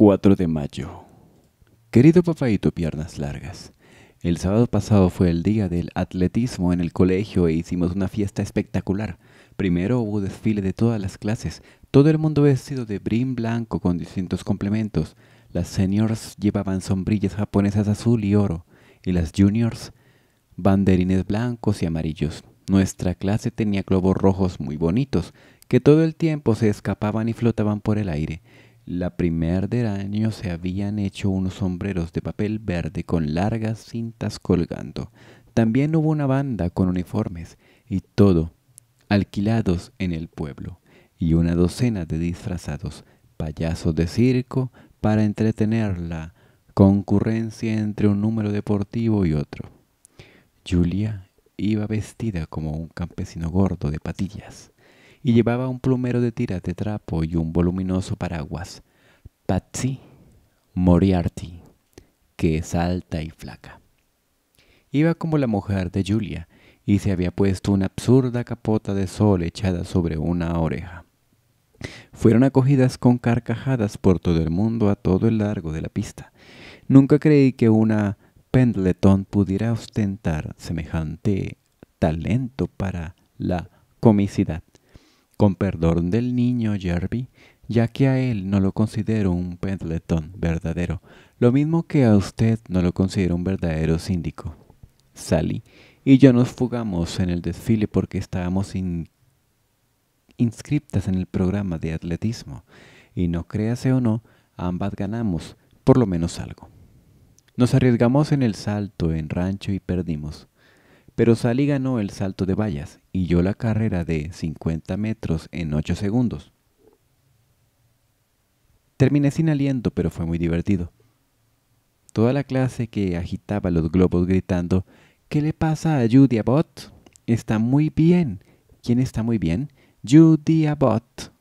4 de mayo. Querido papaito piernas largas, el sábado pasado fue el día del atletismo en el colegio e hicimos una fiesta espectacular. Primero hubo desfile de todas las clases, todo el mundo vestido de brim blanco con distintos complementos. Las seniors llevaban sombrillas japonesas azul y oro, y las juniors banderines blancos y amarillos. Nuestra clase tenía globos rojos muy bonitos, que todo el tiempo se escapaban y flotaban por el aire la primer del año se habían hecho unos sombreros de papel verde con largas cintas colgando. También hubo una banda con uniformes y todo, alquilados en el pueblo, y una docena de disfrazados, payasos de circo, para entretener la concurrencia entre un número deportivo y otro. Julia iba vestida como un campesino gordo de patillas y llevaba un plumero de tiras de trapo y un voluminoso paraguas. Patsy Moriarty, que es alta y flaca. Iba como la mujer de Julia y se había puesto una absurda capota de sol echada sobre una oreja. Fueron acogidas con carcajadas por todo el mundo a todo el largo de la pista. Nunca creí que una Pendleton pudiera ostentar semejante talento para la comicidad. Con perdón del niño Jerby, ya que a él no lo considero un pendletón verdadero, lo mismo que a usted no lo considero un verdadero síndico. Sally y yo nos fugamos en el desfile porque estábamos inscriptas en el programa de atletismo, y no créase o no, ambas ganamos por lo menos algo. Nos arriesgamos en el salto en rancho y perdimos pero Sally ganó el salto de vallas y yo la carrera de 50 metros en 8 segundos. Terminé sin aliento, pero fue muy divertido. Toda la clase que agitaba los globos gritando, ¿Qué le pasa a Judy Abbott? Está muy bien. ¿Quién está muy bien? Judy Abbott.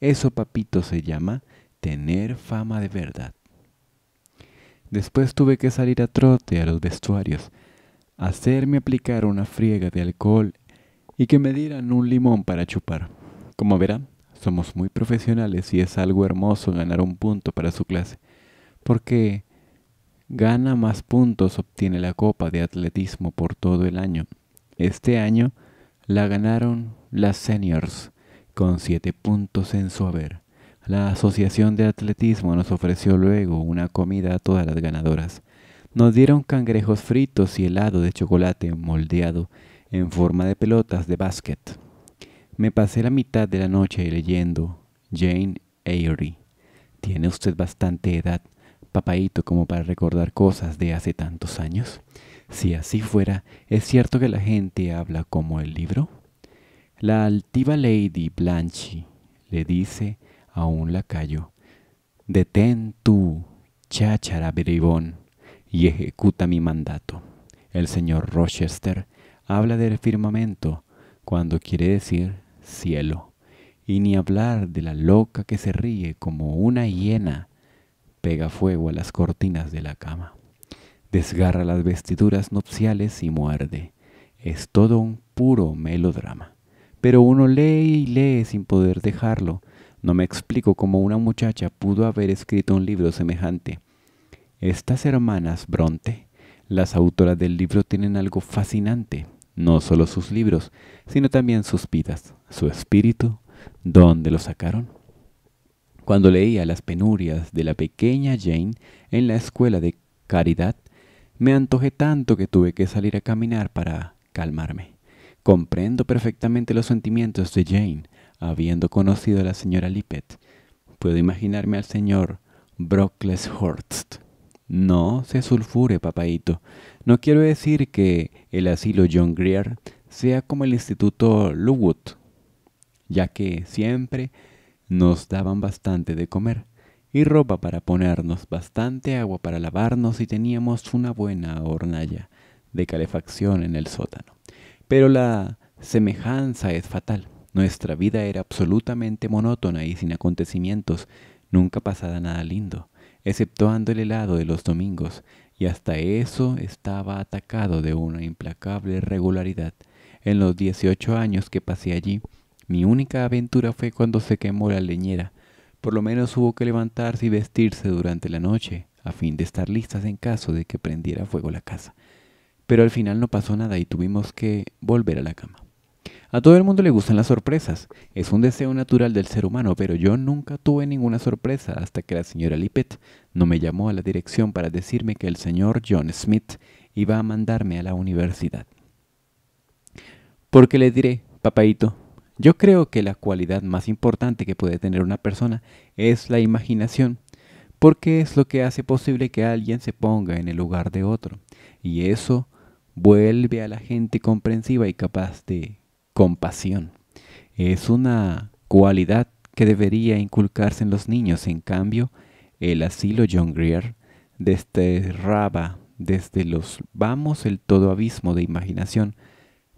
Eso, papito, se llama tener fama de verdad. Después tuve que salir a trote a los vestuarios hacerme aplicar una friega de alcohol y que me dieran un limón para chupar. Como verán, somos muy profesionales y es algo hermoso ganar un punto para su clase, porque gana más puntos obtiene la copa de atletismo por todo el año. Este año la ganaron las seniors con 7 puntos en su haber. La Asociación de Atletismo nos ofreció luego una comida a todas las ganadoras. Nos dieron cangrejos fritos y helado de chocolate moldeado en forma de pelotas de básquet. Me pasé la mitad de la noche leyendo Jane Eyre. Tiene usted bastante edad, papaíto, como para recordar cosas de hace tantos años. Si así fuera, ¿es cierto que la gente habla como el libro? La altiva Lady Blanche le dice a un lacayo, Detén tú, cháchara bribón y ejecuta mi mandato. El señor Rochester habla del firmamento cuando quiere decir cielo, y ni hablar de la loca que se ríe como una hiena, pega fuego a las cortinas de la cama, desgarra las vestiduras nupciales y muerde. Es todo un puro melodrama. Pero uno lee y lee sin poder dejarlo. No me explico cómo una muchacha pudo haber escrito un libro semejante estas hermanas Bronte, las autoras del libro, tienen algo fascinante, no solo sus libros, sino también sus vidas, su espíritu, dónde lo sacaron. Cuando leía las penurias de la pequeña Jane en la escuela de caridad, me antojé tanto que tuve que salir a caminar para calmarme. Comprendo perfectamente los sentimientos de Jane, habiendo conocido a la señora Lippet. Puedo imaginarme al señor Brockles Horst no se sulfure, papaíto. No quiero decir que el asilo John Greer sea como el Instituto Lowood, ya que siempre nos daban bastante de comer y ropa para ponernos, bastante agua para lavarnos y teníamos una buena hornalla de calefacción en el sótano. Pero la semejanza es fatal. Nuestra vida era absolutamente monótona y sin acontecimientos. Nunca pasaba nada lindo exceptuando el helado de los domingos, y hasta eso estaba atacado de una implacable regularidad. En los 18 años que pasé allí, mi única aventura fue cuando se quemó la leñera. Por lo menos hubo que levantarse y vestirse durante la noche, a fin de estar listas en caso de que prendiera fuego la casa. Pero al final no pasó nada y tuvimos que volver a la cama. A todo el mundo le gustan las sorpresas. Es un deseo natural del ser humano, pero yo nunca tuve ninguna sorpresa hasta que la señora Lippet no me llamó a la dirección para decirme que el señor John Smith iba a mandarme a la universidad. Porque le diré, papaito, yo creo que la cualidad más importante que puede tener una persona es la imaginación, porque es lo que hace posible que alguien se ponga en el lugar de otro, y eso vuelve a la gente comprensiva y capaz de compasión. Es una cualidad que debería inculcarse en los niños. En cambio, el asilo John Grier desterraba desde los vamos el todo abismo de imaginación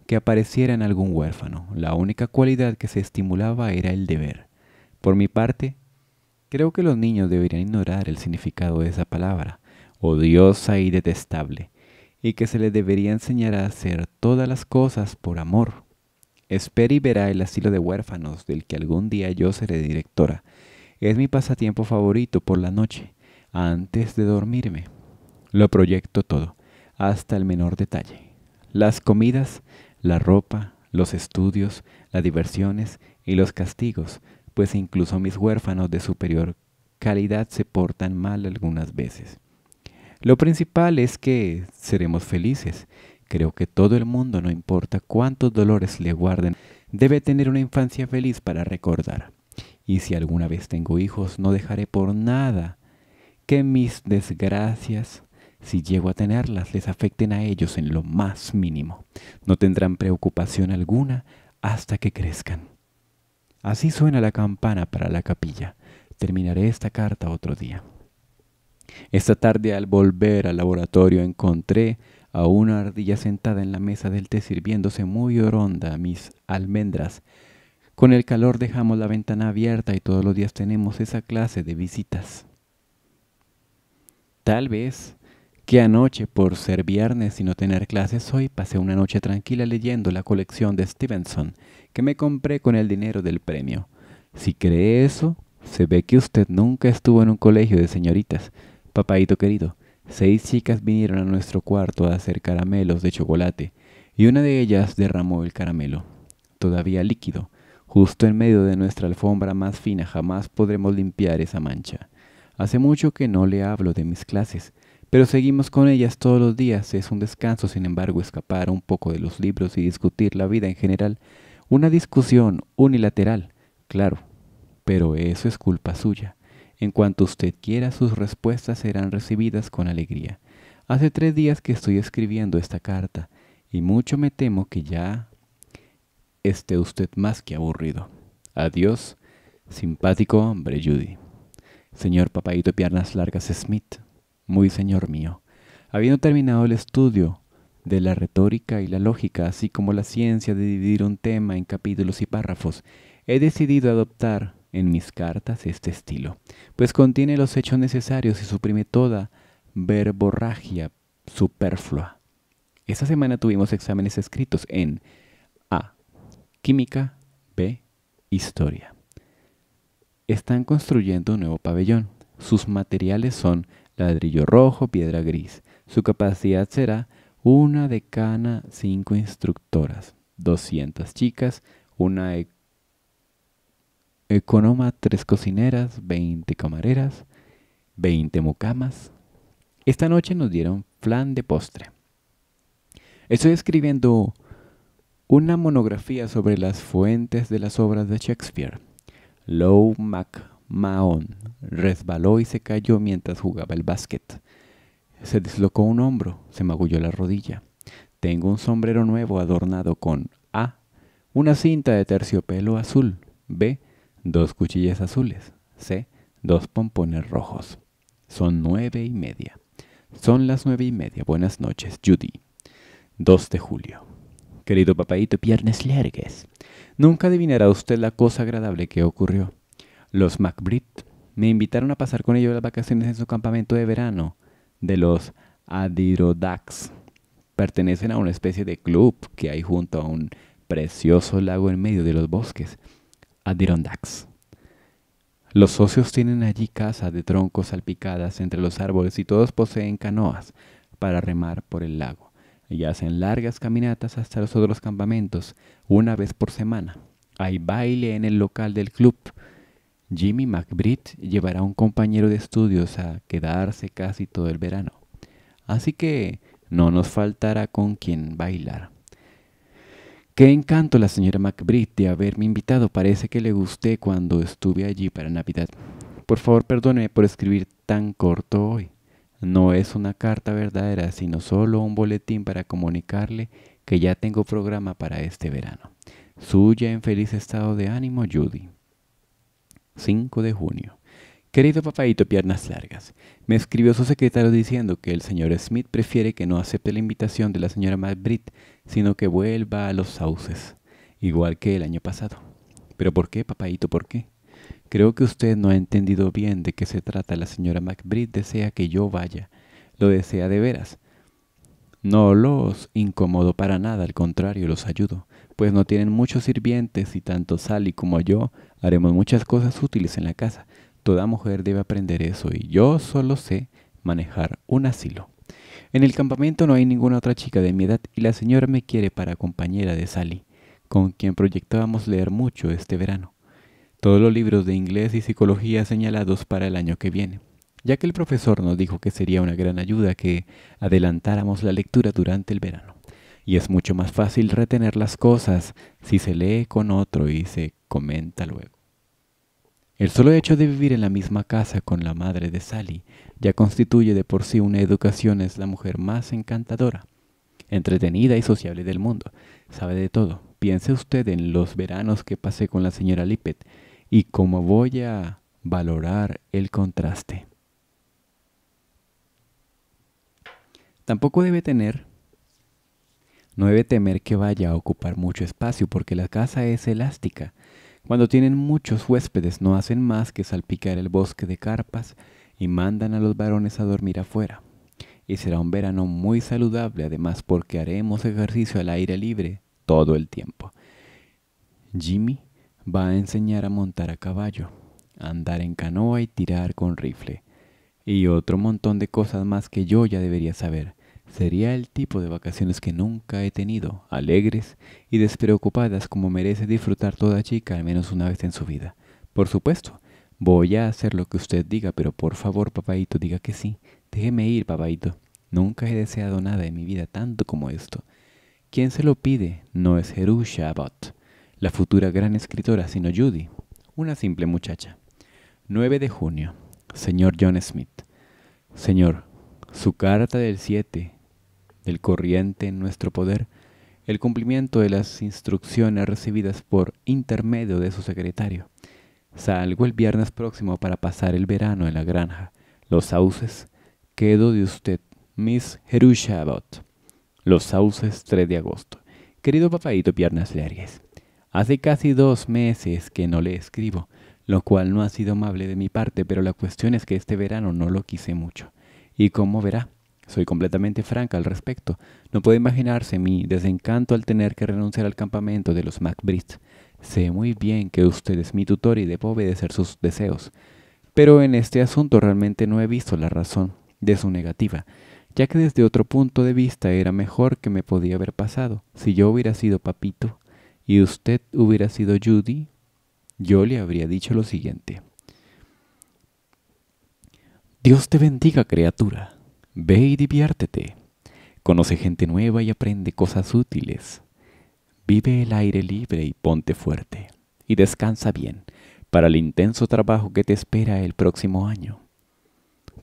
que apareciera en algún huérfano. La única cualidad que se estimulaba era el deber. Por mi parte, creo que los niños deberían ignorar el significado de esa palabra, odiosa y detestable, y que se les debería enseñar a hacer todas las cosas por amor, Espera y verá el asilo de huérfanos del que algún día yo seré directora. Es mi pasatiempo favorito por la noche, antes de dormirme. Lo proyecto todo, hasta el menor detalle. Las comidas, la ropa, los estudios, las diversiones y los castigos, pues incluso mis huérfanos de superior calidad se portan mal algunas veces. Lo principal es que seremos felices Creo que todo el mundo, no importa cuántos dolores le guarden, debe tener una infancia feliz para recordar. Y si alguna vez tengo hijos, no dejaré por nada que mis desgracias, si llego a tenerlas, les afecten a ellos en lo más mínimo. No tendrán preocupación alguna hasta que crezcan. Así suena la campana para la capilla. Terminaré esta carta otro día. Esta tarde al volver al laboratorio encontré a una ardilla sentada en la mesa del té sirviéndose muy oronda mis almendras. Con el calor dejamos la ventana abierta y todos los días tenemos esa clase de visitas. Tal vez que anoche, por ser viernes y no tener clases hoy, pasé una noche tranquila leyendo la colección de Stevenson que me compré con el dinero del premio. Si cree eso, se ve que usted nunca estuvo en un colegio de señoritas, papaito querido. Seis chicas vinieron a nuestro cuarto a hacer caramelos de chocolate y una de ellas derramó el caramelo, todavía líquido, justo en medio de nuestra alfombra más fina. Jamás podremos limpiar esa mancha. Hace mucho que no le hablo de mis clases, pero seguimos con ellas todos los días. Es un descanso, sin embargo, escapar un poco de los libros y discutir la vida en general. Una discusión unilateral, claro, pero eso es culpa suya. En cuanto usted quiera, sus respuestas serán recibidas con alegría. Hace tres días que estoy escribiendo esta carta y mucho me temo que ya esté usted más que aburrido. Adiós, simpático hombre Judy. Señor papaito piernas largas Smith, muy señor mío. Habiendo terminado el estudio de la retórica y la lógica, así como la ciencia de dividir un tema en capítulos y párrafos, he decidido adoptar en mis cartas este estilo, pues contiene los hechos necesarios y suprime toda verborragia superflua. Esta semana tuvimos exámenes escritos en A. Química, B. Historia. Están construyendo un nuevo pabellón. Sus materiales son ladrillo rojo, piedra gris. Su capacidad será una decana, cinco instructoras, 200 chicas, una Economa tres cocineras, veinte camareras, veinte mucamas. Esta noche nos dieron flan de postre. Estoy escribiendo una monografía sobre las fuentes de las obras de Shakespeare. Low MacMahon resbaló y se cayó mientras jugaba el básquet. Se dislocó un hombro, se magulló la rodilla. Tengo un sombrero nuevo adornado con A, una cinta de terciopelo azul, B, dos cuchillas azules. C. Dos pompones rojos. Son nueve y media. Son las nueve y media. Buenas noches, Judy. 2 de julio. Querido papaito, piernes largues. Nunca adivinará usted la cosa agradable que ocurrió. Los MacBrit me invitaron a pasar con ellos las vacaciones en su campamento de verano de los adirodax Pertenecen a una especie de club que hay junto a un precioso lago en medio de los bosques. Adirondacks. Los socios tienen allí casas de troncos salpicadas entre los árboles y todos poseen canoas para remar por el lago y hacen largas caminatas hasta los otros campamentos una vez por semana. Hay baile en el local del club. Jimmy McBride llevará a un compañero de estudios a quedarse casi todo el verano. Así que no nos faltará con quien bailar. Qué encanto la señora McBride de haberme invitado. Parece que le gusté cuando estuve allí para Navidad. Por favor, perdóneme por escribir tan corto hoy. No es una carta verdadera, sino solo un boletín para comunicarle que ya tengo programa para este verano. Suya en feliz estado de ánimo, Judy. 5 de junio. Querido papaito Piernas Largas, me escribió su secretario diciendo que el señor Smith prefiere que no acepte la invitación de la señora McBride sino que vuelva a los sauces, igual que el año pasado. ¿Pero por qué, papaito, por qué? Creo que usted no ha entendido bien de qué se trata. La señora McBride desea que yo vaya. Lo desea de veras. No los incomodo para nada, al contrario, los ayudo, pues no tienen muchos sirvientes y tanto Sally como yo haremos muchas cosas útiles en la casa. Toda mujer debe aprender eso y yo solo sé manejar un asilo. En el campamento no hay ninguna otra chica de mi edad y la señora me quiere para compañera de Sally, con quien proyectábamos leer mucho este verano. Todos los libros de inglés y psicología señalados para el año que viene, ya que el profesor nos dijo que sería una gran ayuda que adelantáramos la lectura durante el verano. Y es mucho más fácil retener las cosas si se lee con otro y se comenta luego. El solo hecho de vivir en la misma casa con la madre de Sally ya constituye de por sí una educación, es la mujer más encantadora, entretenida y sociable del mundo. Sabe de todo. Piense usted en los veranos que pasé con la señora Lippet y cómo voy a valorar el contraste. Tampoco debe tener, no debe temer que vaya a ocupar mucho espacio porque la casa es elástica. Cuando tienen muchos huéspedes no hacen más que salpicar el bosque de carpas y mandan a los varones a dormir afuera. Y será un verano muy saludable además porque haremos ejercicio al aire libre todo el tiempo. Jimmy va a enseñar a montar a caballo, andar en canoa y tirar con rifle. Y otro montón de cosas más que yo ya debería saber. Sería el tipo de vacaciones que nunca he tenido, alegres y despreocupadas como merece disfrutar toda chica al menos una vez en su vida. Por supuesto, Voy a hacer lo que usted diga, pero por favor, papaito, diga que sí. Déjeme ir, papaito. Nunca he deseado nada en mi vida tanto como esto. ¿Quién se lo pide no es Jerusha Abbott, la futura gran escritora, sino Judy, una simple muchacha. 9 de junio. Señor John Smith. Señor, su carta del 7 del corriente en nuestro poder, el cumplimiento de las instrucciones recibidas por intermedio de su secretario Salgo el viernes próximo para pasar el verano en la granja. Los sauces. Quedo de usted, Miss Jerusha Los sauces 3 de agosto. Querido papaito Piernas Largas, hace casi dos meses que no le escribo, lo cual no ha sido amable de mi parte, pero la cuestión es que este verano no lo quise mucho. Y como verá, soy completamente franca al respecto. No puede imaginarse mi desencanto al tener que renunciar al campamento de los MacBrits Sé muy bien que usted es mi tutor y debo obedecer sus deseos, pero en este asunto realmente no he visto la razón de su negativa, ya que desde otro punto de vista era mejor que me podía haber pasado. Si yo hubiera sido papito y usted hubiera sido Judy, yo le habría dicho lo siguiente. Dios te bendiga, criatura. Ve y diviértete. Conoce gente nueva y aprende cosas útiles. Vive el aire libre y ponte fuerte, y descansa bien para el intenso trabajo que te espera el próximo año.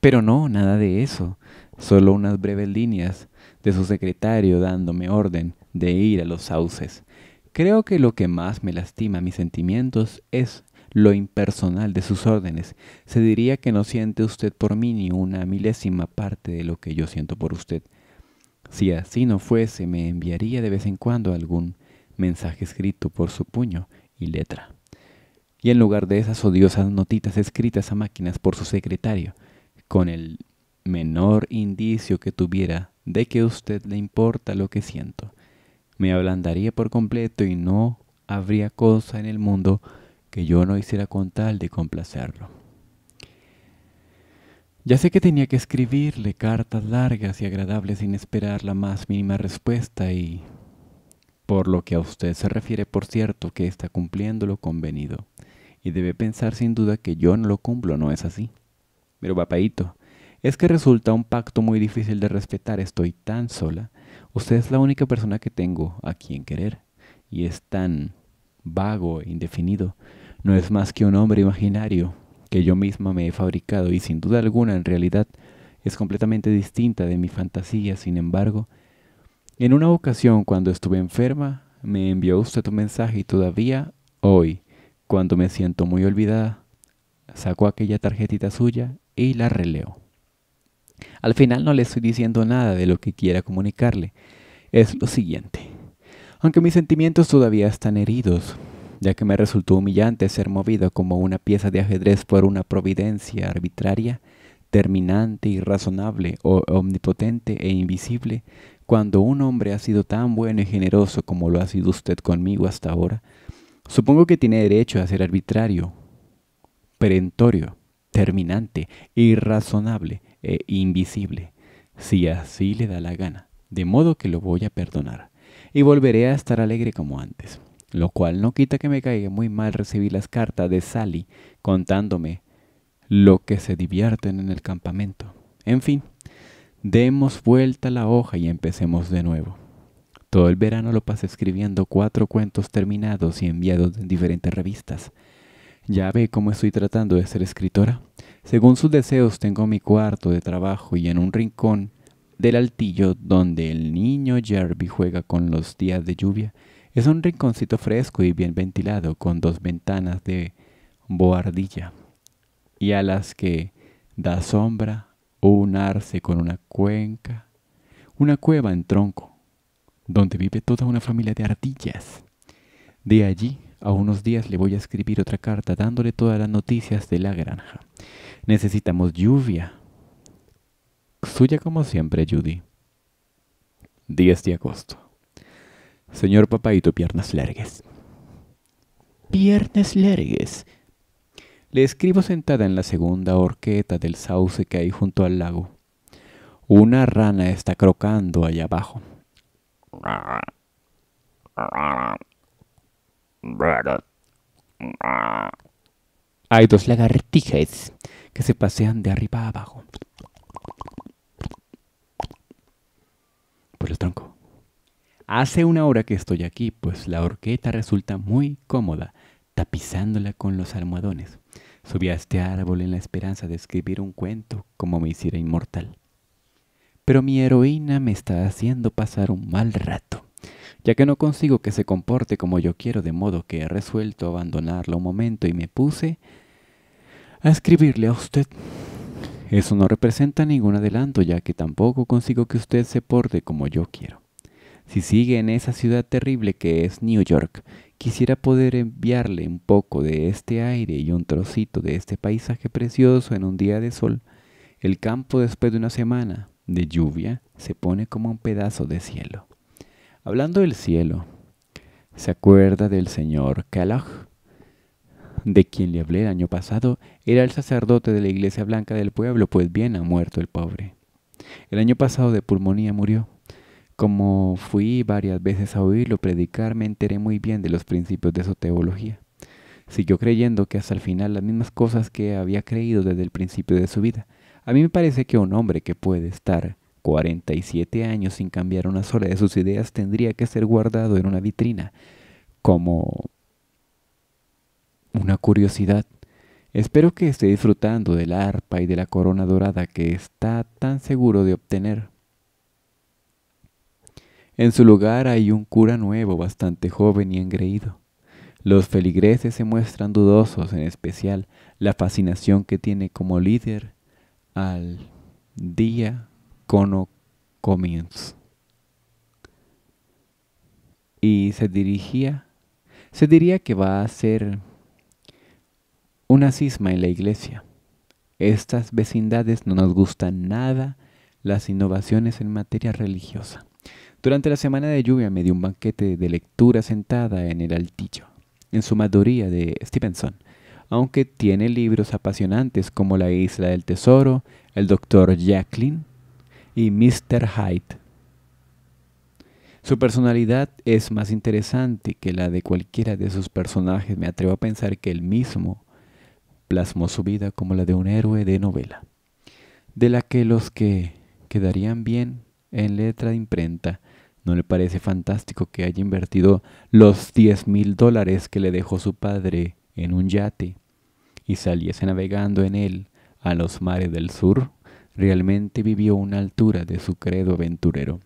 Pero no, nada de eso, solo unas breves líneas de su secretario dándome orden de ir a los sauces. Creo que lo que más me lastima mis sentimientos es lo impersonal de sus órdenes. Se diría que no siente usted por mí ni una milésima parte de lo que yo siento por usted. Si así no fuese, me enviaría de vez en cuando algún mensaje escrito por su puño y letra, y en lugar de esas odiosas notitas escritas a máquinas por su secretario, con el menor indicio que tuviera de que a usted le importa lo que siento. Me ablandaría por completo y no habría cosa en el mundo que yo no hiciera con tal de complacerlo. Ya sé que tenía que escribirle cartas largas y agradables sin esperar la más mínima respuesta y por lo que a usted se refiere, por cierto, que está cumpliendo lo convenido. Y debe pensar sin duda que yo no lo cumplo, ¿no es así? Pero papaito, es que resulta un pacto muy difícil de respetar, estoy tan sola. Usted es la única persona que tengo a quien querer. Y es tan vago indefinido. No es más que un hombre imaginario que yo misma me he fabricado y sin duda alguna en realidad es completamente distinta de mi fantasía, sin embargo, en una ocasión cuando estuve enferma, me envió usted un mensaje y todavía hoy, cuando me siento muy olvidada, saco aquella tarjetita suya y la releo. Al final no le estoy diciendo nada de lo que quiera comunicarle. Es lo siguiente. Aunque mis sentimientos todavía están heridos, ya que me resultó humillante ser movido como una pieza de ajedrez por una providencia arbitraria, terminante, irrazonable, o omnipotente e invisible, cuando un hombre ha sido tan bueno y generoso como lo ha sido usted conmigo hasta ahora, supongo que tiene derecho a ser arbitrario, perentorio, terminante, irrazonable e invisible, si así le da la gana, de modo que lo voy a perdonar, y volveré a estar alegre como antes, lo cual no quita que me caiga muy mal recibir las cartas de Sally contándome lo que se divierten en el campamento. En fin, Demos vuelta la hoja y empecemos de nuevo. Todo el verano lo pasé escribiendo cuatro cuentos terminados y enviados en diferentes revistas. Ya ve cómo estoy tratando de ser escritora. Según sus deseos tengo mi cuarto de trabajo y en un rincón del altillo donde el niño Jerby juega con los días de lluvia. Es un rinconcito fresco y bien ventilado con dos ventanas de boardilla y a las que da sombra o un con una cuenca, una cueva en tronco, donde vive toda una familia de ardillas. De allí a unos días le voy a escribir otra carta dándole todas las noticias de la granja. Necesitamos lluvia. Suya como siempre, Judy. 10 de agosto. Señor papá y tu piernas largas. Piernas largas. Le escribo sentada en la segunda horqueta del sauce que hay junto al lago. Una rana está crocando allá abajo. Hay dos lagartijas que se pasean de arriba a abajo. Por el tronco. Hace una hora que estoy aquí, pues la horqueta resulta muy cómoda, tapizándola con los almohadones. Subí a este árbol en la esperanza de escribir un cuento como me hiciera inmortal. Pero mi heroína me está haciendo pasar un mal rato, ya que no consigo que se comporte como yo quiero, de modo que he resuelto abandonarla un momento y me puse a escribirle a usted. Eso no representa ningún adelanto, ya que tampoco consigo que usted se porte como yo quiero. Si sigue en esa ciudad terrible que es New York, quisiera poder enviarle un poco de este aire y un trocito de este paisaje precioso en un día de sol. El campo después de una semana de lluvia se pone como un pedazo de cielo. Hablando del cielo, se acuerda del señor Kellogg, de quien le hablé el año pasado, era el sacerdote de la iglesia blanca del pueblo, pues bien ha muerto el pobre. El año pasado de pulmonía murió. Como fui varias veces a oírlo predicar, me enteré muy bien de los principios de su teología. Siguió creyendo que hasta el final las mismas cosas que había creído desde el principio de su vida. A mí me parece que un hombre que puede estar 47 años sin cambiar una sola de sus ideas tendría que ser guardado en una vitrina, como una curiosidad. Espero que esté disfrutando del arpa y de la corona dorada que está tan seguro de obtener. En su lugar hay un cura nuevo, bastante joven y engreído. Los feligreses se muestran dudosos, en especial la fascinación que tiene como líder al día cono comienzo. Y se dirigía, se diría que va a ser una cisma en la iglesia. Estas vecindades no nos gustan nada las innovaciones en materia religiosa. Durante la semana de lluvia me dio un banquete de lectura sentada en el altillo, en su mayoría de Stevenson, aunque tiene libros apasionantes como La Isla del Tesoro, El Doctor Jacqueline y Mr. Hyde. Su personalidad es más interesante que la de cualquiera de sus personajes. Me atrevo a pensar que él mismo plasmó su vida como la de un héroe de novela, de la que los que quedarían bien en letra de imprenta. ¿No le parece fantástico que haya invertido los 10 mil dólares que le dejó su padre en un yate y saliese navegando en él a los mares del sur? Realmente vivió una altura de su credo aventurero.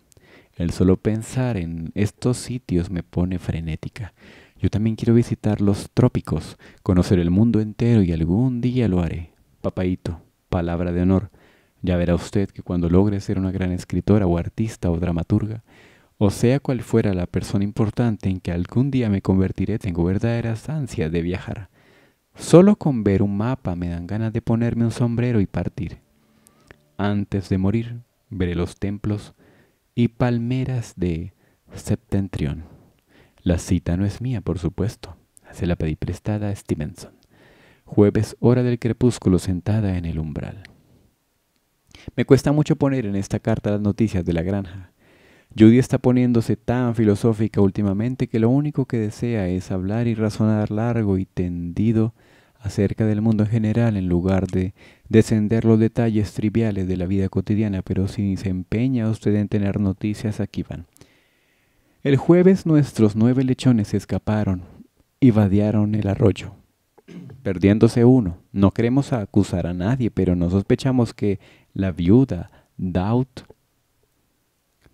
El solo pensar en estos sitios me pone frenética. Yo también quiero visitar los trópicos, conocer el mundo entero y algún día lo haré. Papaito, palabra de honor, ya verá usted que cuando logre ser una gran escritora o artista o dramaturga, o sea cual fuera la persona importante en que algún día me convertiré, tengo verdaderas ansias de viajar. Solo con ver un mapa me dan ganas de ponerme un sombrero y partir. Antes de morir, veré los templos y palmeras de Septentrión. La cita no es mía, por supuesto. Se la pedí prestada a Stevenson. Jueves, hora del crepúsculo, sentada en el umbral. Me cuesta mucho poner en esta carta las noticias de la granja. Judy está poniéndose tan filosófica últimamente que lo único que desea es hablar y razonar largo y tendido acerca del mundo en general en lugar de descender los detalles triviales de la vida cotidiana, pero si se empeña usted en tener noticias, aquí van. El jueves nuestros nueve lechones escaparon y vadearon el arroyo, perdiéndose uno. No queremos acusar a nadie, pero no sospechamos que la viuda Daut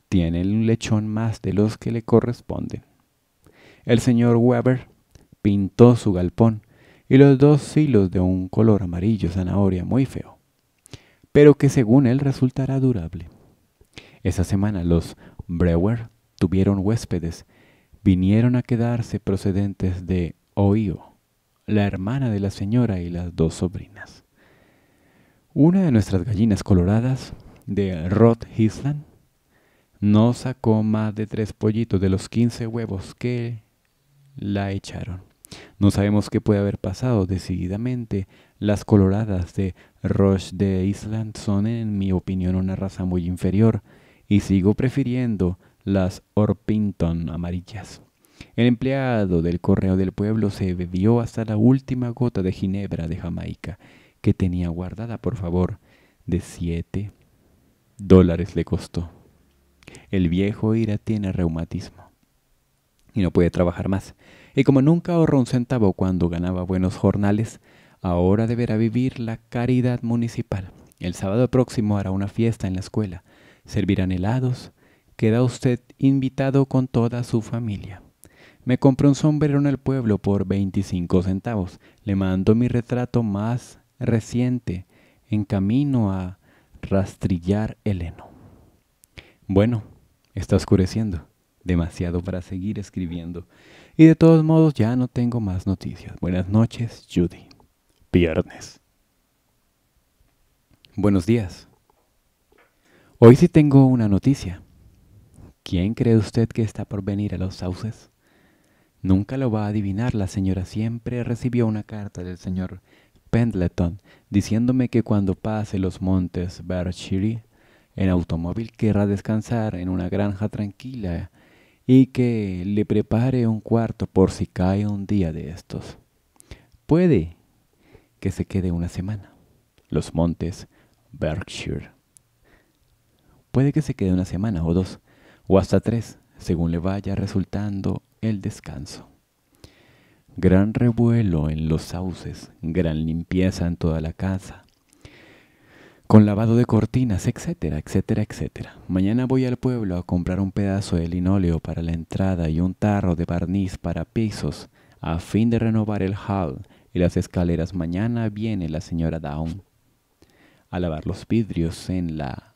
tiene un lechón más de los que le corresponden. El señor Weber pintó su galpón y los dos hilos de un color amarillo zanahoria muy feo, pero que según él resultará durable. Esa semana los Brewer tuvieron huéspedes, vinieron a quedarse procedentes de Ohio, la hermana de la señora y las dos sobrinas. Una de nuestras gallinas coloradas de Rhode Island no sacó más de tres pollitos de los quince huevos que la echaron. No sabemos qué puede haber pasado. Decididamente, las coloradas de Roche Island son, en mi opinión, una raza muy inferior y sigo prefiriendo las Orpington amarillas. El empleado del correo del pueblo se bebió hasta la última gota de ginebra de Jamaica que tenía guardada, por favor, de siete dólares le costó. El viejo Ira tiene reumatismo y no puede trabajar más. Y como nunca ahorró un centavo cuando ganaba buenos jornales, ahora deberá vivir la caridad municipal. El sábado próximo hará una fiesta en la escuela. Servirán helados. Queda usted invitado con toda su familia. Me compré un sombrero en el pueblo por 25 centavos. Le mando mi retrato más reciente en camino a rastrillar el heno. Bueno, está oscureciendo, demasiado para seguir escribiendo. Y de todos modos ya no tengo más noticias. Buenas noches, Judy. Viernes. Buenos días. Hoy sí tengo una noticia. ¿Quién cree usted que está por venir a los sauces? Nunca lo va a adivinar, la señora siempre recibió una carta del señor Pendleton, diciéndome que cuando pase los montes Berkshire en automóvil querrá descansar en una granja tranquila y que le prepare un cuarto por si cae un día de estos. Puede que se quede una semana. Los montes Berkshire. Puede que se quede una semana o dos, o hasta tres, según le vaya resultando el descanso. Gran revuelo en los sauces, gran limpieza en toda la casa, con lavado de cortinas, etcétera, etcétera, etcétera. Mañana voy al pueblo a comprar un pedazo de linóleo para la entrada y un tarro de barniz para pisos, a fin de renovar el hall y las escaleras. Mañana viene la señora Down a lavar los vidrios en la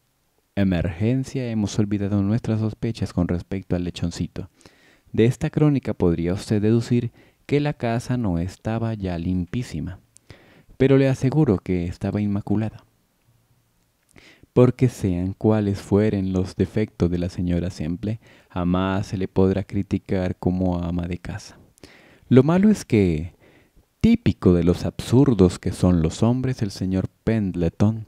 emergencia. Hemos olvidado nuestras sospechas con respecto al lechoncito. De esta crónica podría usted deducir que la casa no estaba ya limpísima, pero le aseguro que estaba inmaculada. Porque sean cuales fueren los defectos de la señora Semple, jamás se le podrá criticar como ama de casa. Lo malo es que, típico de los absurdos que son los hombres, el señor Pendleton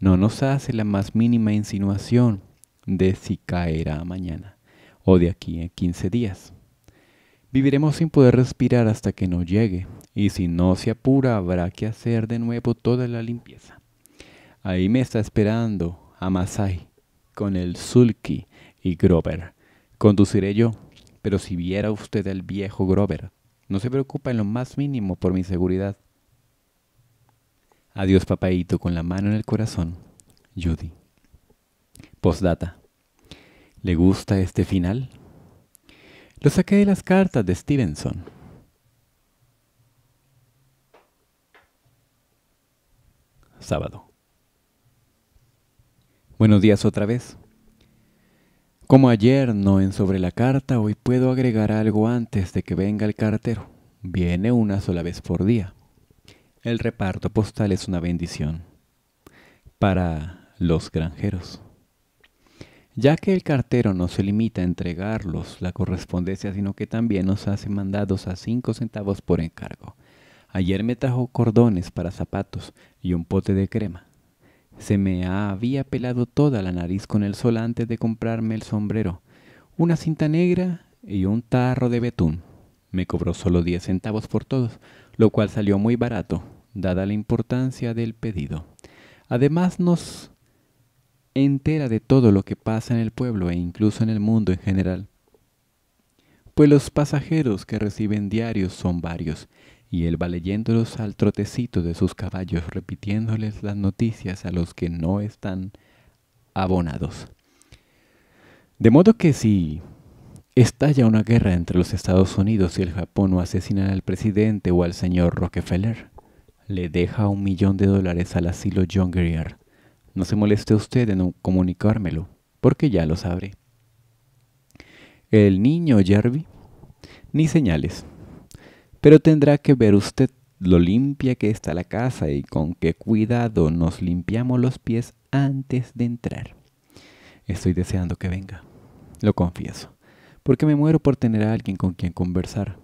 no nos hace la más mínima insinuación de si caerá mañana o de aquí en quince días. Viviremos sin poder respirar hasta que no llegue, y si no se apura habrá que hacer de nuevo toda la limpieza. Ahí me está esperando Amasai, con el Sulky y Grover. Conduciré yo, pero si viera usted al viejo Grover, no se preocupa en lo más mínimo por mi seguridad. Adiós, papaito, con la mano en el corazón. Judy. Postdata. ¿Le gusta este final? Lo saqué de las cartas de Stevenson. Sábado. Buenos días otra vez. Como ayer no en sobre la carta, hoy puedo agregar algo antes de que venga el cartero. Viene una sola vez por día. El reparto postal es una bendición para los granjeros ya que el cartero no se limita a entregarlos la correspondencia, sino que también nos hace mandados a cinco centavos por encargo. Ayer me trajo cordones para zapatos y un pote de crema. Se me había pelado toda la nariz con el sol antes de comprarme el sombrero, una cinta negra y un tarro de betún. Me cobró solo diez centavos por todos, lo cual salió muy barato, dada la importancia del pedido. Además nos entera de todo lo que pasa en el pueblo e incluso en el mundo en general. Pues los pasajeros que reciben diarios son varios, y él va leyéndolos al trotecito de sus caballos, repitiéndoles las noticias a los que no están abonados. De modo que si estalla una guerra entre los Estados Unidos y el Japón o asesinan al presidente o al señor Rockefeller, le deja un millón de dólares al asilo John no se moleste usted en comunicármelo, porque ya lo sabré. El niño Jervi? ni señales. Pero tendrá que ver usted lo limpia que está la casa y con qué cuidado nos limpiamos los pies antes de entrar. Estoy deseando que venga, lo confieso, porque me muero por tener a alguien con quien conversar.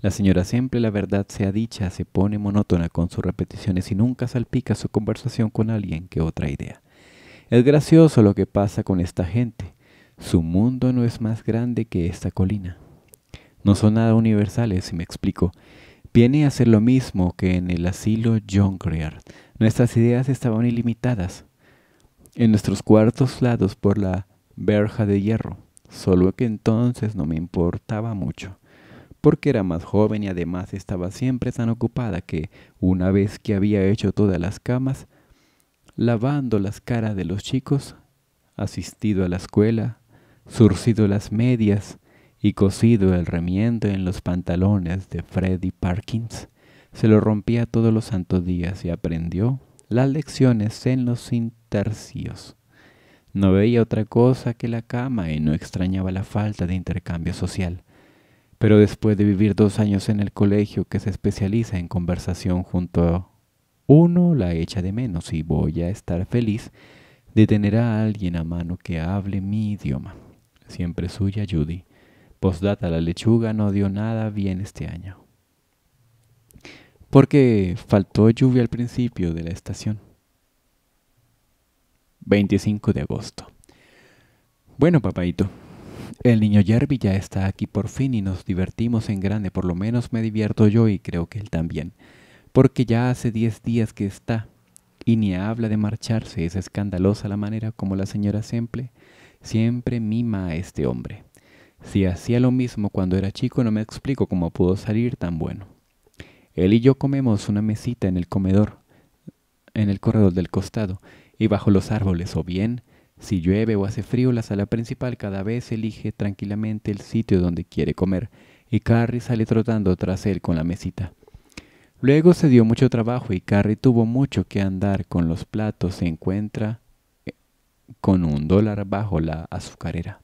La señora siempre, la verdad sea dicha, se pone monótona con sus repeticiones y nunca salpica su conversación con alguien que otra idea. Es gracioso lo que pasa con esta gente. Su mundo no es más grande que esta colina. No son nada universales, si me explico. Viene a ser lo mismo que en el asilo John Nuestras ideas estaban ilimitadas. En nuestros cuartos lados por la verja de hierro. Solo que entonces no me importaba mucho porque era más joven y además estaba siempre tan ocupada que, una vez que había hecho todas las camas, lavando las caras de los chicos, asistido a la escuela, surcido las medias y cosido el remiendo en los pantalones de Freddy Parkins, se lo rompía todos los santos días y aprendió las lecciones en los intercios. No veía otra cosa que la cama y no extrañaba la falta de intercambio social pero después de vivir dos años en el colegio que se especializa en conversación junto a uno, la echa de menos y voy a estar feliz de tener a alguien a mano que hable mi idioma. Siempre suya, Judy. Postdata, la lechuga no dio nada bien este año. Porque faltó lluvia al principio de la estación. 25 de agosto. Bueno, papaito, el niño Jerby ya está aquí por fin y nos divertimos en grande, por lo menos me divierto yo y creo que él también, porque ya hace diez días que está y ni habla de marcharse, es escandalosa la manera como la señora Semple siempre mima a este hombre. Si hacía lo mismo cuando era chico no me explico cómo pudo salir tan bueno. Él y yo comemos una mesita en el comedor, en el corredor del costado y bajo los árboles, o bien si llueve o hace frío, la sala principal cada vez elige tranquilamente el sitio donde quiere comer, y Carrie sale trotando tras él con la mesita. Luego se dio mucho trabajo y Carrie tuvo mucho que andar con los platos. Se encuentra eh, con un dólar bajo la azucarera.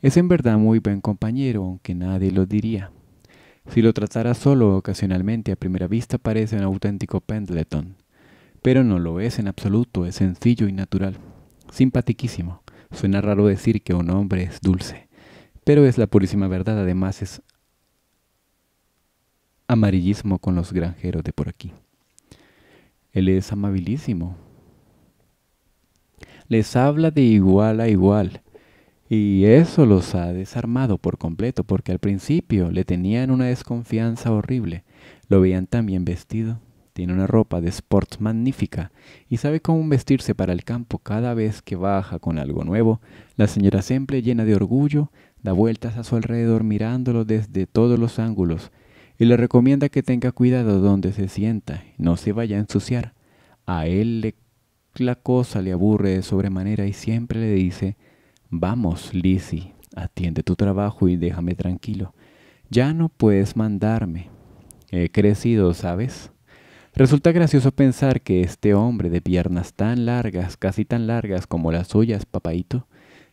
Es en verdad muy buen compañero, aunque nadie lo diría. Si lo tratara solo ocasionalmente, a primera vista parece un auténtico Pendleton, pero no lo es en absoluto, es sencillo y natural. Simpatiquísimo. Suena raro decir que un hombre es dulce, pero es la purísima verdad. Además es amarillismo con los granjeros de por aquí. Él es amabilísimo. Les habla de igual a igual. Y eso los ha desarmado por completo, porque al principio le tenían una desconfianza horrible. Lo veían tan bien vestido, tiene una ropa de sport magnífica y sabe cómo vestirse para el campo cada vez que baja con algo nuevo. La señora Semple, llena de orgullo, da vueltas a su alrededor mirándolo desde todos los ángulos y le recomienda que tenga cuidado donde se sienta, no se vaya a ensuciar. A él le, la cosa le aburre de sobremanera y siempre le dice, vamos, Lizzie, atiende tu trabajo y déjame tranquilo. Ya no puedes mandarme. He crecido, ¿sabes? Resulta gracioso pensar que este hombre de piernas tan largas, casi tan largas como las suyas, papaito,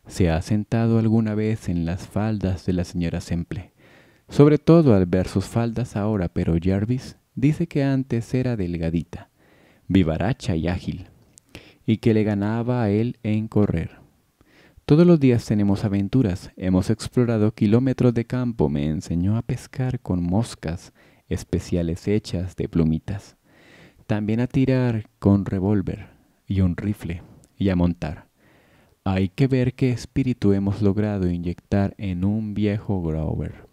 se ha sentado alguna vez en las faldas de la señora Semple. Sobre todo al ver sus faldas ahora, pero Jarvis dice que antes era delgadita, vivaracha y ágil, y que le ganaba a él en correr. Todos los días tenemos aventuras, hemos explorado kilómetros de campo, me enseñó a pescar con moscas especiales hechas de plumitas también a tirar con revólver y un rifle y a montar. Hay que ver qué espíritu hemos logrado inyectar en un viejo grower.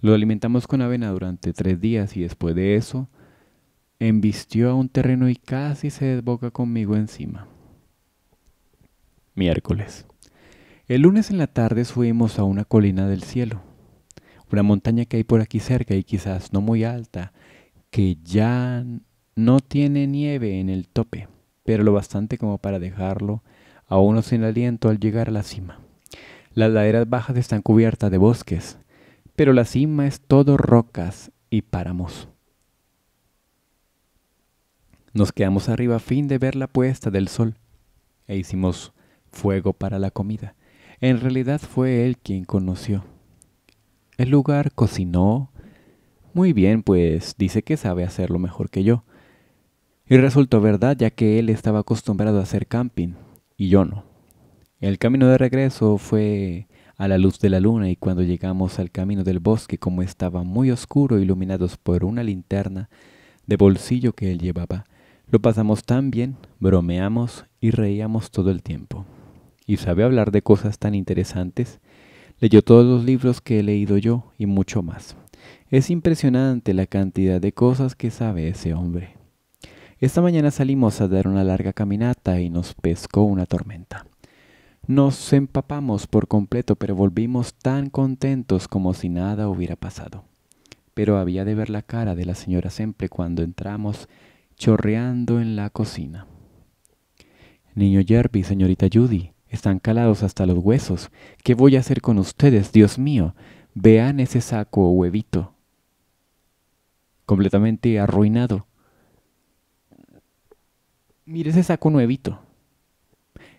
Lo alimentamos con avena durante tres días y después de eso embistió a un terreno y casi se desboca conmigo encima. Miércoles. El lunes en la tarde subimos a una colina del cielo, una montaña que hay por aquí cerca y quizás no muy alta, que ya no tiene nieve en el tope, pero lo bastante como para dejarlo a uno sin aliento al llegar a la cima. Las laderas bajas están cubiertas de bosques, pero la cima es todo rocas y páramos. Nos quedamos arriba a fin de ver la puesta del sol e hicimos fuego para la comida. En realidad fue él quien conoció. El lugar cocinó muy bien, pues dice que sabe hacerlo mejor que yo. Y resultó verdad, ya que él estaba acostumbrado a hacer camping y yo no. El camino de regreso fue a la luz de la luna y cuando llegamos al camino del bosque, como estaba muy oscuro, iluminados por una linterna de bolsillo que él llevaba, lo pasamos tan bien, bromeamos y reíamos todo el tiempo. Y sabe hablar de cosas tan interesantes. Leyó todos los libros que he leído yo y mucho más. Es impresionante la cantidad de cosas que sabe ese hombre. Esta mañana salimos a dar una larga caminata y nos pescó una tormenta. Nos empapamos por completo, pero volvimos tan contentos como si nada hubiera pasado. Pero había de ver la cara de la señora siempre cuando entramos chorreando en la cocina. Niño Jerby, señorita Judy, están calados hasta los huesos. ¿Qué voy a hacer con ustedes, Dios mío? Vean ese saco huevito. Completamente arruinado. Mire ese saco nuevito.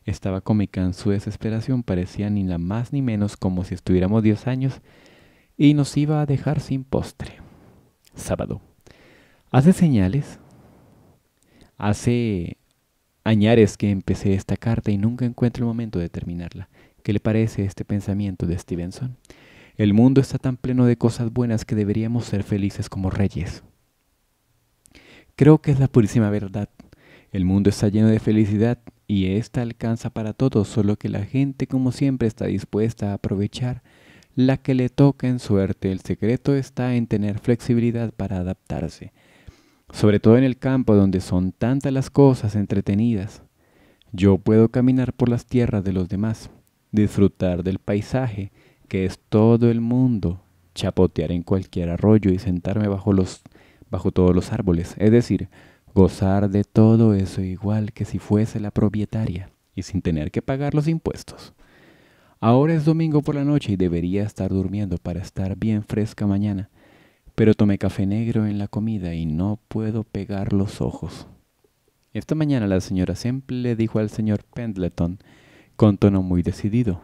Estaba cómica en su desesperación, parecía ni la más ni menos como si estuviéramos 10 años y nos iba a dejar sin postre. Sábado. Hace señales. Hace añares que empecé esta carta y nunca encuentro el momento de terminarla. ¿Qué le parece este pensamiento de Stevenson? El mundo está tan pleno de cosas buenas que deberíamos ser felices como reyes. Creo que es la purísima verdad el mundo está lleno de felicidad y ésta alcanza para todos, solo que la gente como siempre está dispuesta a aprovechar la que le toca en suerte. El secreto está en tener flexibilidad para adaptarse, sobre todo en el campo donde son tantas las cosas entretenidas. Yo puedo caminar por las tierras de los demás, disfrutar del paisaje, que es todo el mundo, chapotear en cualquier arroyo y sentarme bajo los bajo todos los árboles, es decir, gozar de todo eso igual que si fuese la propietaria y sin tener que pagar los impuestos. Ahora es domingo por la noche y debería estar durmiendo para estar bien fresca mañana, pero tomé café negro en la comida y no puedo pegar los ojos. Esta mañana la señora Semple le dijo al señor Pendleton con tono muy decidido,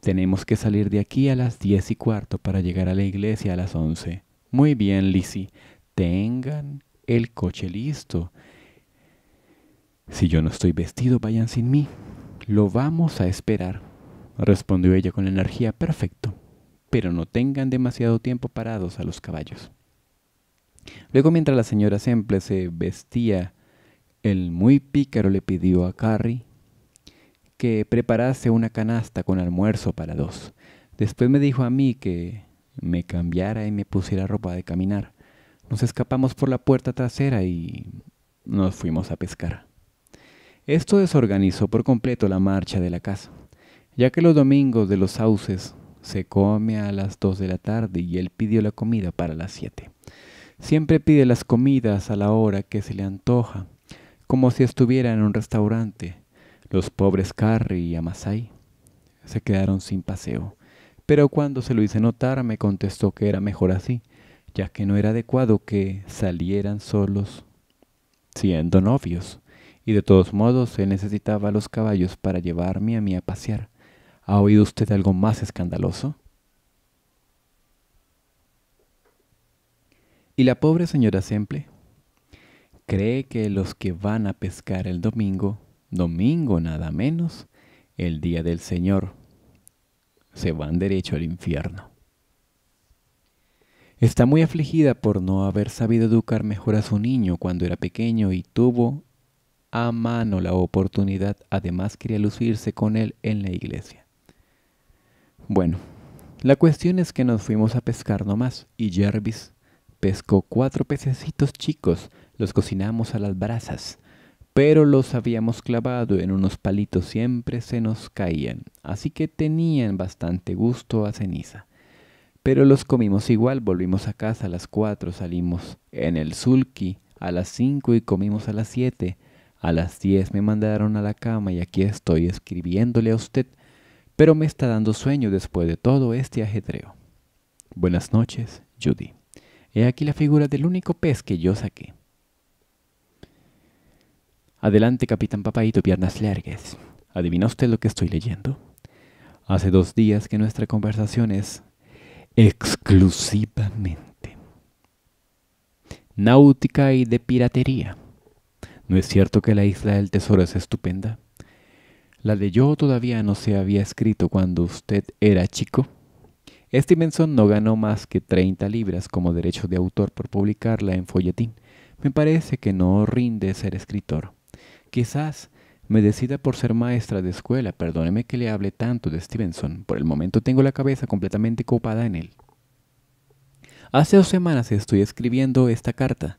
tenemos que salir de aquí a las diez y cuarto para llegar a la iglesia a las once. Muy bien, Lizzie, tengan el coche listo. Si yo no estoy vestido, vayan sin mí. Lo vamos a esperar, respondió ella con energía. Perfecto, pero no tengan demasiado tiempo parados a los caballos. Luego, mientras la señora Semple se vestía, el muy pícaro le pidió a Carrie que preparase una canasta con almuerzo para dos. Después me dijo a mí que me cambiara y me pusiera ropa de caminar. Nos escapamos por la puerta trasera y nos fuimos a pescar. Esto desorganizó por completo la marcha de la casa, ya que los domingos de los sauces se come a las dos de la tarde y él pidió la comida para las siete. Siempre pide las comidas a la hora que se le antoja, como si estuviera en un restaurante. Los pobres Carrie y Amasai se quedaron sin paseo, pero cuando se lo hice notar me contestó que era mejor así, ya que no era adecuado que salieran solos siendo novios, y de todos modos se necesitaba los caballos para llevarme a mí a pasear. ¿Ha oído usted algo más escandaloso? ¿Y la pobre señora Semple? Cree que los que van a pescar el domingo, domingo nada menos, el día del Señor, se van derecho al infierno. Está muy afligida por no haber sabido educar mejor a su niño cuando era pequeño y tuvo a mano la oportunidad. Además quería lucirse con él en la iglesia. Bueno, la cuestión es que nos fuimos a pescar nomás y Jervis pescó cuatro pececitos chicos, los cocinamos a las brasas, pero los habíamos clavado en unos palitos, siempre se nos caían, así que tenían bastante gusto a ceniza. Pero los comimos igual, volvimos a casa a las 4, salimos en el sulki a las 5 y comimos a las 7. A las 10 me mandaron a la cama y aquí estoy escribiéndole a usted, pero me está dando sueño después de todo este ajetreo. Buenas noches, Judy. He aquí la figura del único pez que yo saqué. Adelante, capitán papaito, piernas largas. ¿Adivina usted lo que estoy leyendo? Hace dos días que nuestra conversación es exclusivamente. Náutica y de piratería. ¿No es cierto que la isla del tesoro es estupenda? La de yo todavía no se había escrito cuando usted era chico. Stevenson no ganó más que 30 libras como derecho de autor por publicarla en folletín. Me parece que no rinde ser escritor. Quizás me decida por ser maestra de escuela, perdóneme que le hable tanto de Stevenson, por el momento tengo la cabeza completamente copada en él. Hace dos semanas estoy escribiendo esta carta,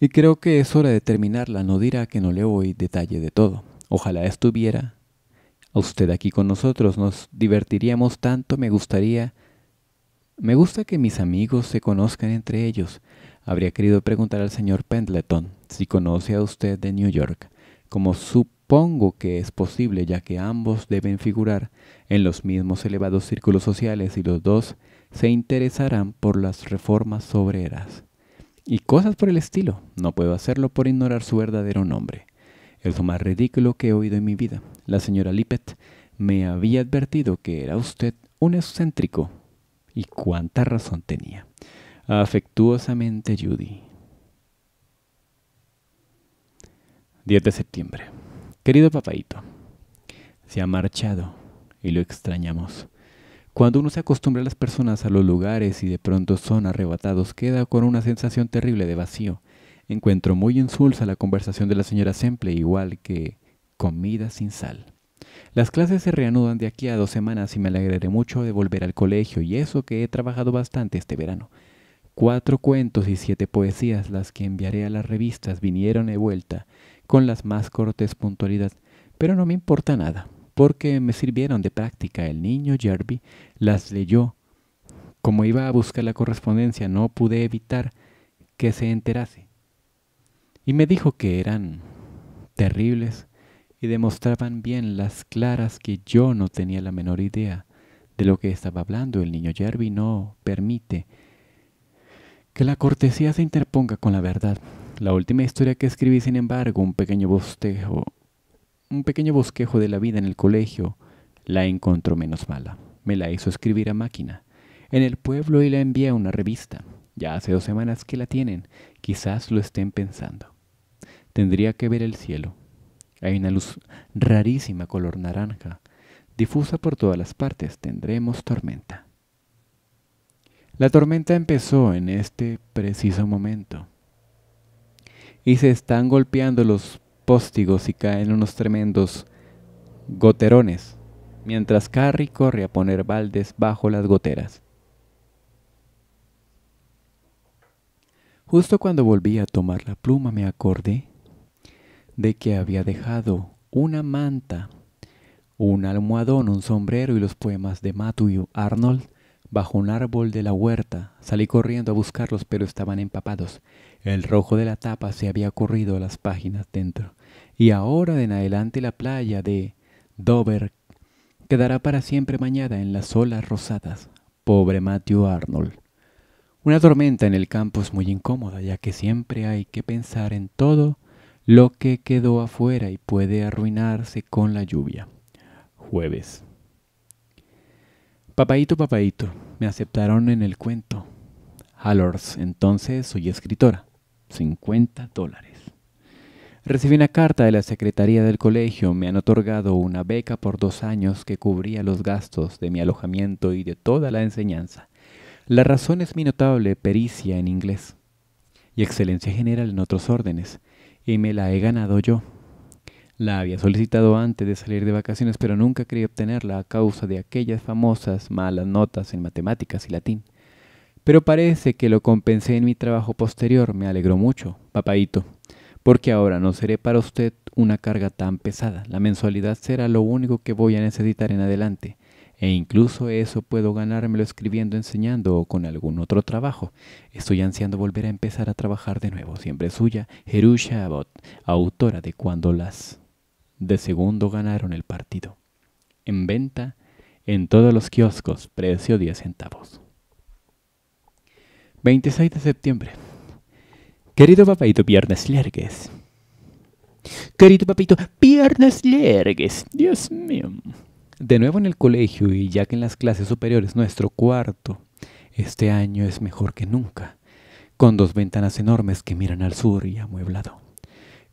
y creo que es hora de terminarla, no dirá que no le voy detalle de todo. Ojalá estuviera a usted aquí con nosotros, nos divertiríamos tanto, me gustaría... Me gusta que mis amigos se conozcan entre ellos. Habría querido preguntar al señor Pendleton si conoce a usted de New York, como su Supongo que es posible ya que ambos deben figurar en los mismos elevados círculos sociales y los dos se interesarán por las reformas obreras. Y cosas por el estilo. No puedo hacerlo por ignorar su verdadero nombre. Es lo más ridículo que he oído en mi vida. La señora Lippet me había advertido que era usted un excéntrico. Y cuánta razón tenía. Afectuosamente, Judy. 10 de septiembre. Querido papaito, se ha marchado y lo extrañamos. Cuando uno se acostumbra a las personas a los lugares y de pronto son arrebatados, queda con una sensación terrible de vacío. Encuentro muy insulsa la conversación de la señora Semple, igual que comida sin sal. Las clases se reanudan de aquí a dos semanas y me alegraré mucho de volver al colegio y eso que he trabajado bastante este verano. Cuatro cuentos y siete poesías, las que enviaré a las revistas, vinieron de vuelta con las más cortes puntualidades pero no me importa nada, porque me sirvieron de práctica. El niño Jerby las leyó. Como iba a buscar la correspondencia, no pude evitar que se enterase. Y me dijo que eran terribles y demostraban bien las claras que yo no tenía la menor idea de lo que estaba hablando. El niño Jerby no permite que la cortesía se interponga con la verdad. La última historia que escribí, sin embargo, un pequeño bostejo, un pequeño bosquejo de la vida en el colegio, la encontró menos mala. Me la hizo escribir a máquina. En el pueblo y la envié a una revista. Ya hace dos semanas que la tienen. Quizás lo estén pensando. Tendría que ver el cielo. Hay una luz rarísima color naranja, difusa por todas las partes. Tendremos tormenta. La tormenta empezó en este preciso momento y se están golpeando los póstigos y caen unos tremendos goterones, mientras Carrie corre a poner baldes bajo las goteras. Justo cuando volví a tomar la pluma me acordé de que había dejado una manta, un almohadón, un sombrero y los poemas de Matthew Arnold bajo un árbol de la huerta. Salí corriendo a buscarlos, pero estaban empapados. El rojo de la tapa se había corrido a las páginas dentro, y ahora en adelante la playa de Dover quedará para siempre bañada en las olas rosadas. Pobre Matthew Arnold. Una tormenta en el campo es muy incómoda, ya que siempre hay que pensar en todo lo que quedó afuera y puede arruinarse con la lluvia. Jueves. Papaito, papaito, me aceptaron en el cuento. Hallors, entonces soy escritora. 50 dólares. Recibí una carta de la Secretaría del Colegio. Me han otorgado una beca por dos años que cubría los gastos de mi alojamiento y de toda la enseñanza. La razón es mi notable pericia en inglés y excelencia general en otros órdenes, y me la he ganado yo. La había solicitado antes de salir de vacaciones, pero nunca quería obtenerla a causa de aquellas famosas malas notas en matemáticas y latín. Pero parece que lo compensé en mi trabajo posterior. Me alegró mucho, papadito, porque ahora no seré para usted una carga tan pesada. La mensualidad será lo único que voy a necesitar en adelante. E incluso eso puedo ganármelo escribiendo, enseñando o con algún otro trabajo. Estoy ansiando volver a empezar a trabajar de nuevo. Siempre suya, Jerusha Abbott, autora de Cuando las de segundo ganaron el partido. En venta en todos los kioscos, precio 10 centavos. 26 de septiembre. Querido papito, viernes lergues. Querido papito, piernas lergues. Dios mío. De nuevo en el colegio y ya que en las clases superiores nuestro cuarto este año es mejor que nunca, con dos ventanas enormes que miran al sur y amueblado.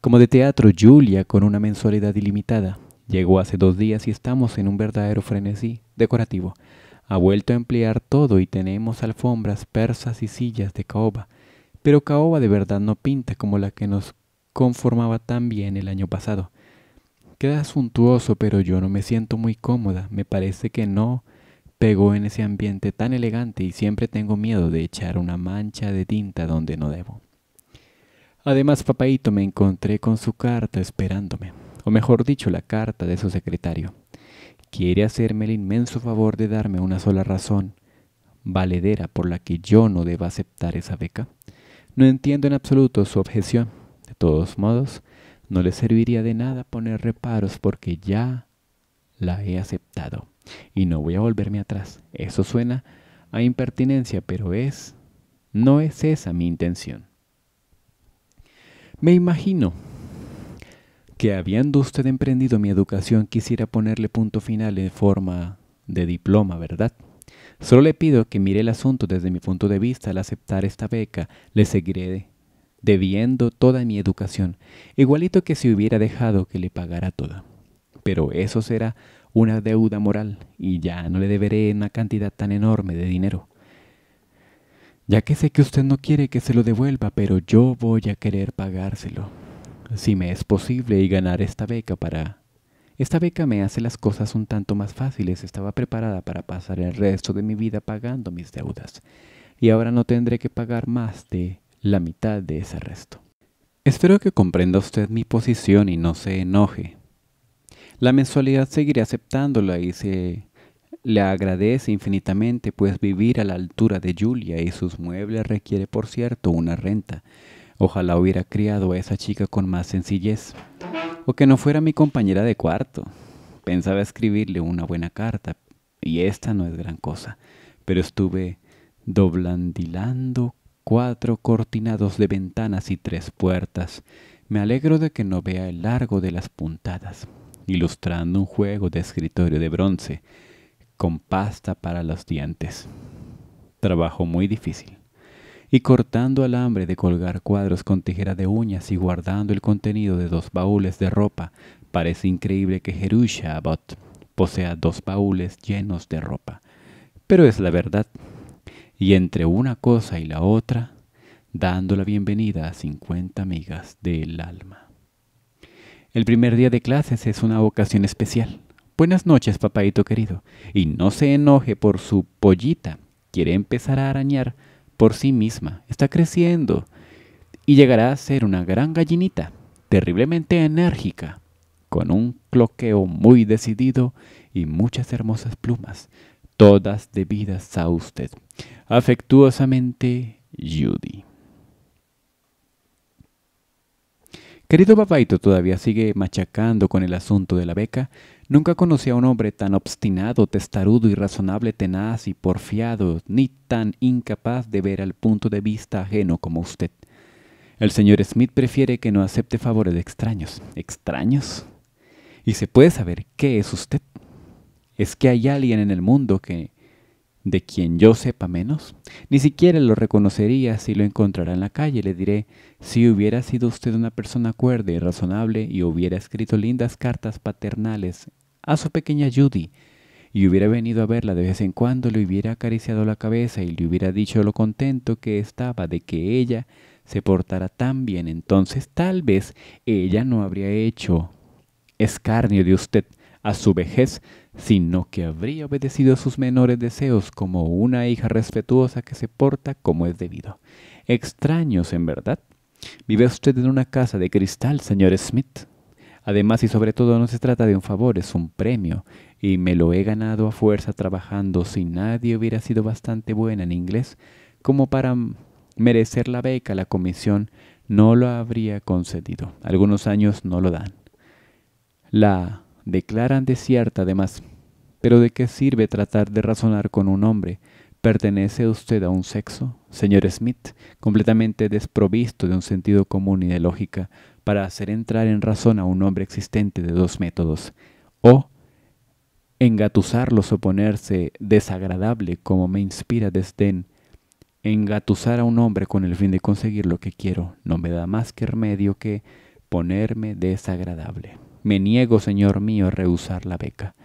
Como de teatro, Julia, con una mensualidad ilimitada, llegó hace dos días y estamos en un verdadero frenesí decorativo. Ha vuelto a emplear todo y tenemos alfombras persas y sillas de caoba, pero caoba de verdad no pinta como la que nos conformaba tan bien el año pasado. Queda suntuoso, pero yo no me siento muy cómoda, me parece que no pegó en ese ambiente tan elegante y siempre tengo miedo de echar una mancha de tinta donde no debo. Además, papaito, me encontré con su carta esperándome, o mejor dicho, la carta de su secretario quiere hacerme el inmenso favor de darme una sola razón, valedera por la que yo no deba aceptar esa beca? No entiendo en absoluto su objeción. De todos modos, no le serviría de nada poner reparos porque ya la he aceptado. Y no voy a volverme atrás. Eso suena a impertinencia, pero es... No es esa mi intención. Me imagino que habiendo usted emprendido mi educación quisiera ponerle punto final en forma de diploma, ¿verdad? Solo le pido que mire el asunto desde mi punto de vista al aceptar esta beca, le seguiré debiendo toda mi educación, igualito que si hubiera dejado que le pagara toda. Pero eso será una deuda moral y ya no le deberé una cantidad tan enorme de dinero. Ya que sé que usted no quiere que se lo devuelva, pero yo voy a querer pagárselo si me es posible y ganar esta beca para... Esta beca me hace las cosas un tanto más fáciles. Estaba preparada para pasar el resto de mi vida pagando mis deudas. Y ahora no tendré que pagar más de la mitad de ese resto. Espero que comprenda usted mi posición y no se enoje. La mensualidad seguiré aceptándola y se le agradece infinitamente, pues vivir a la altura de Julia y sus muebles requiere, por cierto, una renta. Ojalá hubiera criado a esa chica con más sencillez, o que no fuera mi compañera de cuarto. Pensaba escribirle una buena carta, y esta no es gran cosa, pero estuve doblandilando cuatro cortinados de ventanas y tres puertas. Me alegro de que no vea el largo de las puntadas, ilustrando un juego de escritorio de bronce, con pasta para los dientes. Trabajo muy difícil y cortando alambre de colgar cuadros con tijera de uñas y guardando el contenido de dos baúles de ropa, parece increíble que Jerusha Abbott posea dos baúles llenos de ropa. Pero es la verdad. Y entre una cosa y la otra, dando la bienvenida a 50 amigas del alma. El primer día de clases es una ocasión especial. Buenas noches, papaito querido. Y no se enoje por su pollita. Quiere empezar a arañar por sí misma, está creciendo y llegará a ser una gran gallinita, terriblemente enérgica, con un cloqueo muy decidido y muchas hermosas plumas, todas debidas a usted. Afectuosamente, Judy. Querido Babaito todavía sigue machacando con el asunto de la beca, Nunca conocí a un hombre tan obstinado, testarudo, irrazonable, tenaz y porfiado, ni tan incapaz de ver al punto de vista ajeno como usted. El señor Smith prefiere que no acepte favores de extraños. ¿Extraños? ¿Y se puede saber qué es usted? ¿Es que hay alguien en el mundo que de quien yo sepa menos? Ni siquiera lo reconocería si lo encontrara en la calle. Le diré, si hubiera sido usted una persona cuerda y razonable y hubiera escrito lindas cartas paternales a su pequeña Judy, y hubiera venido a verla de vez en cuando, le hubiera acariciado la cabeza y le hubiera dicho lo contento que estaba de que ella se portara tan bien, entonces tal vez ella no habría hecho escarnio de usted a su vejez, sino que habría obedecido a sus menores deseos como una hija respetuosa que se porta como es debido. Extraños, en verdad. Vive usted en una casa de cristal, señor Smith. Además y sobre todo no se trata de un favor, es un premio, y me lo he ganado a fuerza trabajando si nadie hubiera sido bastante buena en inglés como para merecer la beca, la comisión no lo habría concedido. Algunos años no lo dan. La declaran desierta además. Pero ¿de qué sirve tratar de razonar con un hombre? ¿Pertenece usted a un sexo? Señor Smith, completamente desprovisto de un sentido común y de lógica, para hacer entrar en razón a un hombre existente de dos métodos, o engatusarlos, ponerse desagradable como me inspira desdén, engatusar a un hombre con el fin de conseguir lo que quiero, no me da más que remedio que ponerme desagradable. Me niego, señor mío, a rehusar la beca.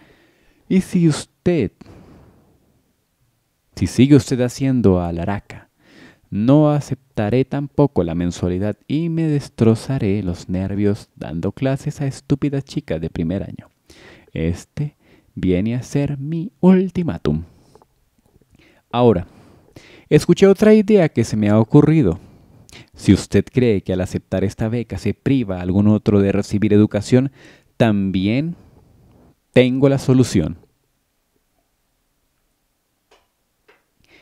Y si usted, si sigue usted haciendo alaraca, no hace aceptaré tampoco la mensualidad y me destrozaré los nervios dando clases a estúpidas chicas de primer año. Este viene a ser mi ultimátum. Ahora, escuché otra idea que se me ha ocurrido. Si usted cree que al aceptar esta beca se priva a algún otro de recibir educación, también tengo la solución.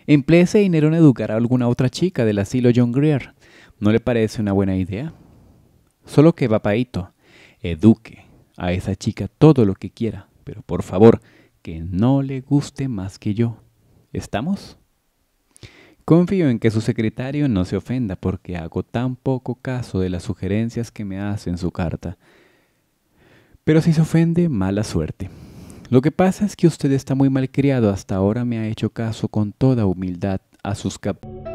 Emplee ese dinero en educar a alguna otra chica del asilo John Greer. ¿No le parece una buena idea? Solo que papaito eduque a esa chica todo lo que quiera, pero por favor, que no le guste más que yo. ¿Estamos? Confío en que su secretario no se ofenda porque hago tan poco caso de las sugerencias que me hace en su carta. Pero si se ofende, mala suerte. Lo que pasa es que usted está muy mal criado. Hasta ahora me ha hecho caso con toda humildad a sus capas.